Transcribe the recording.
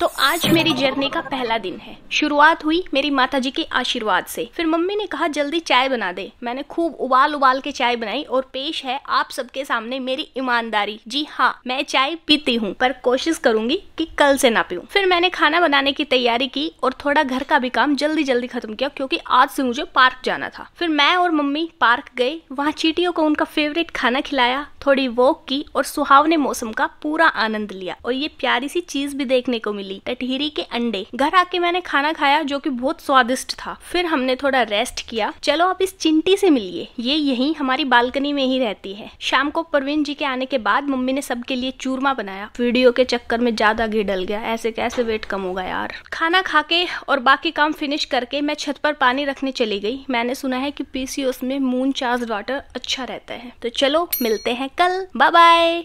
तो आज मेरी जर्नी का पहला दिन है शुरुआत हुई मेरी माता जी के आशीर्वाद से फिर मम्मी ने कहा जल्दी चाय बना दे मैंने खूब उबाल उबाल के चाय बनाई और पेश है आप सबके सामने मेरी ईमानदारी जी हाँ मैं चाय पीती हूँ पर कोशिश करूंगी कि कल से ना पीऊँ फिर मैंने खाना बनाने की तैयारी की और थोड़ा घर का भी काम जल्दी जल्दी खत्म किया क्योंकि आज से मुझे पार्क जाना था फिर मैं और मम्मी पार्क गए वहाँ चीटियों को उनका फेवरेट खाना खिलाया थोड़ी वॉक की और सुहावने मौसम का पूरा आनंद लिया और ये प्यारी सी चीज भी देखने को मिली टटहरी के अंडे घर आके मैंने खाना खाया जो कि बहुत स्वादिष्ट था फिर हमने थोड़ा रेस्ट किया चलो आप इस चिंटी से मिलिए ये यही हमारी बालकनी में ही रहती है शाम को परवीन जी के आने के बाद मम्मी ने सबके लिए चूरमा बनाया वीडियो के चक्कर में ज्यादा घी डल गया ऐसे कैसे वेट कम होगा यार खाना खाके और बाकी काम फिनिश करके मैं छत पर पानी रखने चली गई मैंने सुना है कि पीसीओस में मून चार्ज वाटर अच्छा रहता है तो चलो मिलते हैं कल बाय बाय